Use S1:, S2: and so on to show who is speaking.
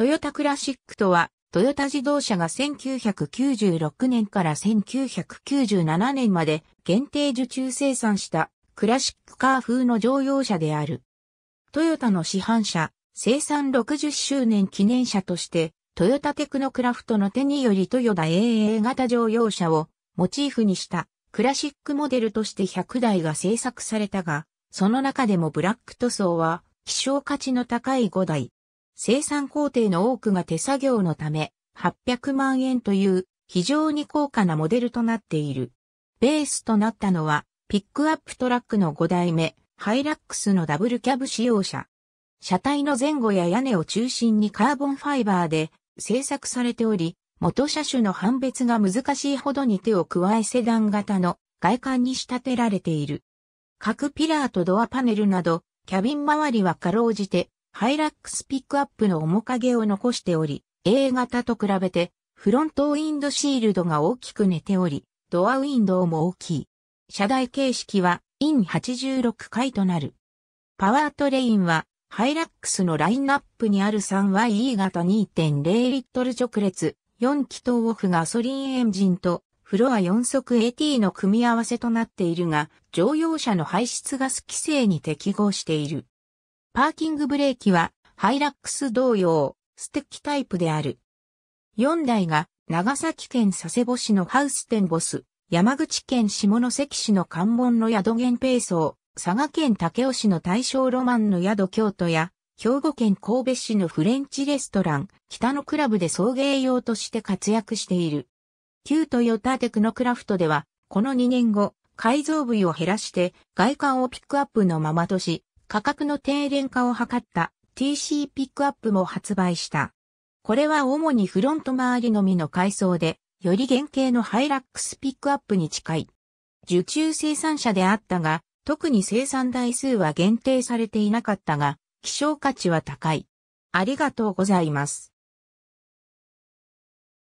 S1: トヨタクラシックとは、トヨタ自動車が1996年から1997年まで限定受注生産したクラシックカー風の乗用車である。トヨタの市販車、生産60周年記念車として、トヨタテクノクラフトの手によりトヨタ AA 型乗用車をモチーフにしたクラシックモデルとして100台が製作されたが、その中でもブラック塗装は希少価値の高い5台、生産工程の多くが手作業のため、800万円という非常に高価なモデルとなっている。ベースとなったのは、ピックアップトラックの5代目、ハイラックスのダブルキャブ使用車。車体の前後や屋根を中心にカーボンファイバーで製作されており、元車種の判別が難しいほどに手を加えセダン型の外観に仕立てられている。各ピラーとドアパネルなど、キャビン周りはかろうじてハイラックスピックアップの面影を残しており、A 型と比べてフロントウィンドシールドが大きく寝ており、ドアウィンドウも大きい。車台形式はイン8 6回となる。パワートレインはハイラックスのラインナップにある 3YE 型2.0リットル直列4気筒オフガソリンエンジンとフロア4速 AT の組み合わせとなっているが、乗用車の排出ガス規制に適合している。パーキングブレーキはハイラックス同様、ステッキタイプである。4台が長崎県佐世保市のハウステンボス、山口県下関市の関門の宿源平層、佐賀県武雄市の大正ロマンの宿京都や、兵庫県神戸市のフレンチレストラン、北のクラブで送迎用として活躍している。旧トヨタテクノクラフトでは、この2年後、改造部位を減らして、外観をピックアップのままとし、価格の低廉化を図った TC ピックアップも発売した。これは主にフロント周りのみの階層で、より原型のハイラックスピックアップに近い。受注生産者であったが、特に生産台数は限定されていなかったが、希少価値は高い。ありがとうございます。